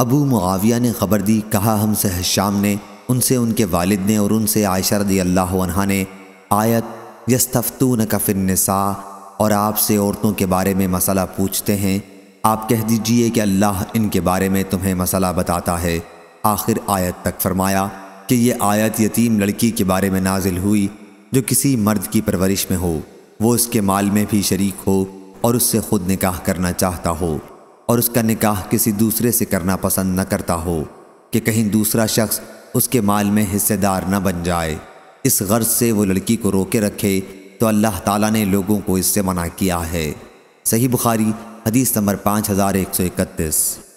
अबू मुआविया ने खबर दी कहा हमसे हश्याम ने उनसे उनके वालिद ने और उनसे आयशा रदी अल्लाह ने आयत यस्तफ़तू न कफ़िनसा और आपसे औरतों के बारे में मसला पूछते हैं आप कह दीजिए कि अल्लाह इनके बारे में तुम्हें मसला बताता है आखिर आयत तक फरमाया कि यह आयत यतीम लड़की के बारे में नाजिल हुई जो किसी मर्द की परवरिश में हो वो उसके माल में भी शरीक हो और उससे ख़ुद निकाह करना चाहता हो और उसका निकाह किसी दूसरे से करना पसंद न करता हो कि कहीं दूसरा शख्स उसके माल में हिस्सेदार न बन जाए इस गर्ज से वो लड़की को रोके रखे तो अल्लाह ताला ने लोगों को इससे मना किया है सही बुखारी हदीस नंबर पाँच हज़ार एक सौ इकतीस